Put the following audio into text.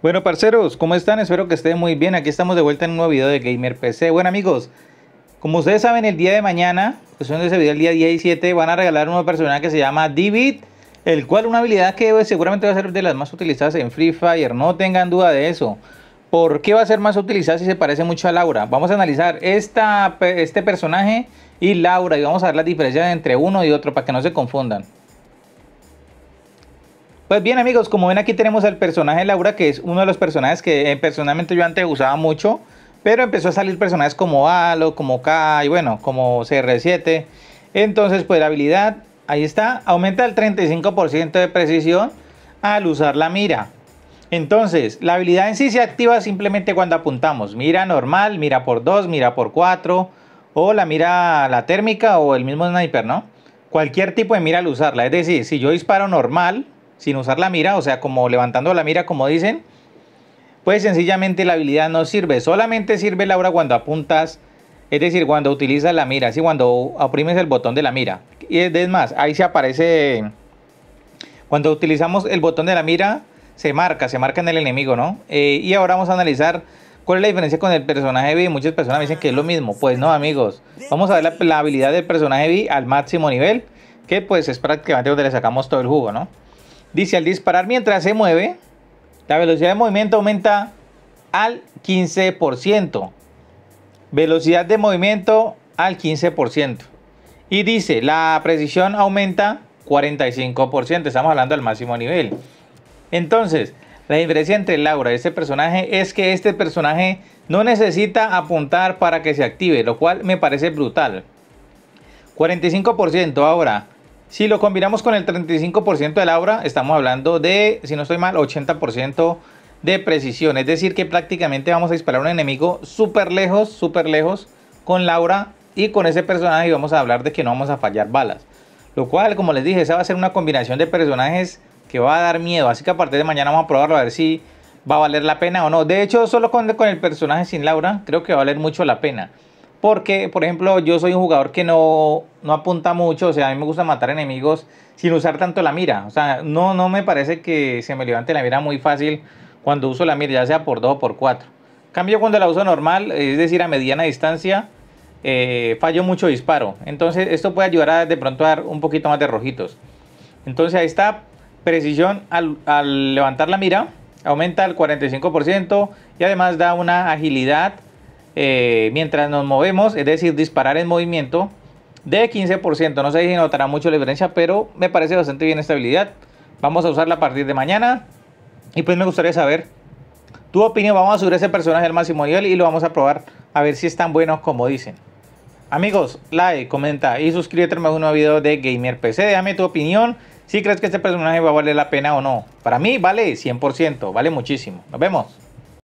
Bueno, parceros, ¿cómo están? Espero que estén muy bien. Aquí estamos de vuelta en un nuevo video de Gamer PC. Bueno, amigos, como ustedes saben, el día de mañana, pues ese video, el día 17, van a regalar un nuevo personaje que se llama David, el cual una habilidad que seguramente va a ser de las más utilizadas en Free Fire. No tengan duda de eso. ¿Por qué va a ser más utilizada si se parece mucho a Laura? Vamos a analizar esta, este personaje y Laura y vamos a ver las diferencias entre uno y otro para que no se confundan. Pues bien amigos, como ven aquí tenemos al personaje Laura, que es uno de los personajes que eh, personalmente yo antes usaba mucho, pero empezó a salir personajes como Halo, como Kai, bueno, como CR7. Entonces, pues la habilidad, ahí está, aumenta el 35% de precisión al usar la mira. Entonces, la habilidad en sí se activa simplemente cuando apuntamos. Mira normal, mira por 2, mira por 4, o la mira la térmica o el mismo sniper, ¿no? Cualquier tipo de mira al usarla. Es decir, si yo disparo normal, sin usar la mira, o sea, como levantando la mira, como dicen, pues sencillamente la habilidad no sirve. Solamente sirve Laura cuando apuntas, es decir, cuando utilizas la mira, así cuando oprimes el botón de la mira. Y es más, ahí se aparece, cuando utilizamos el botón de la mira, se marca, se marca en el enemigo, ¿no? Eh, y ahora vamos a analizar cuál es la diferencia con el personaje B. Muchas personas dicen que es lo mismo. Pues no, amigos. Vamos a ver la, la habilidad del personaje B al máximo nivel, que pues es prácticamente donde le sacamos todo el jugo, ¿no? Dice, al disparar mientras se mueve, la velocidad de movimiento aumenta al 15%. Velocidad de movimiento al 15%. Y dice, la precisión aumenta 45%. Estamos hablando al máximo nivel. Entonces, la diferencia entre Laura y este personaje es que este personaje no necesita apuntar para que se active, lo cual me parece brutal. 45% ahora. Si lo combinamos con el 35% de Laura, estamos hablando de, si no estoy mal, 80% de precisión. Es decir, que prácticamente vamos a disparar a un enemigo súper lejos, súper lejos con Laura y con ese personaje y vamos a hablar de que no vamos a fallar balas. Lo cual, como les dije, esa va a ser una combinación de personajes que va a dar miedo. Así que a partir de mañana vamos a probarlo a ver si va a valer la pena o no. De hecho, solo con, con el personaje sin Laura, creo que va a valer mucho la pena. Porque, por ejemplo, yo soy un jugador que no, apunta mucho, o sea, a mí me gusta matar enemigos sin usar tanto la mira. O sea, no, no me parece que se me levante la mira muy fácil cuando uso la mira, ya sea por 2 o por 4. Cambio cuando la uso normal, es decir, a mediana distancia, eh, fallo mucho disparo. Entonces, esto puede ayudar a, de pronto a dar un poquito más de rojitos. Entonces, ahí está, precisión al, al levantar la mira, aumenta al 45% y además da una agilidad eh, mientras nos movemos, es decir, disparar en movimiento de 15%. No sé si notará mucho la diferencia, pero me parece bastante bien esta habilidad. Vamos a usarla a partir de mañana. Y pues me gustaría saber tu opinión. Vamos a subir ese personaje al máximo nivel y lo vamos a probar a ver si es tan bueno como dicen. Amigos, like, comenta y suscríbete A más un nuevo video de Gamer PC. Déjame tu opinión si crees que este personaje va a valer la pena o no. Para mí vale 100%, vale muchísimo. Nos vemos.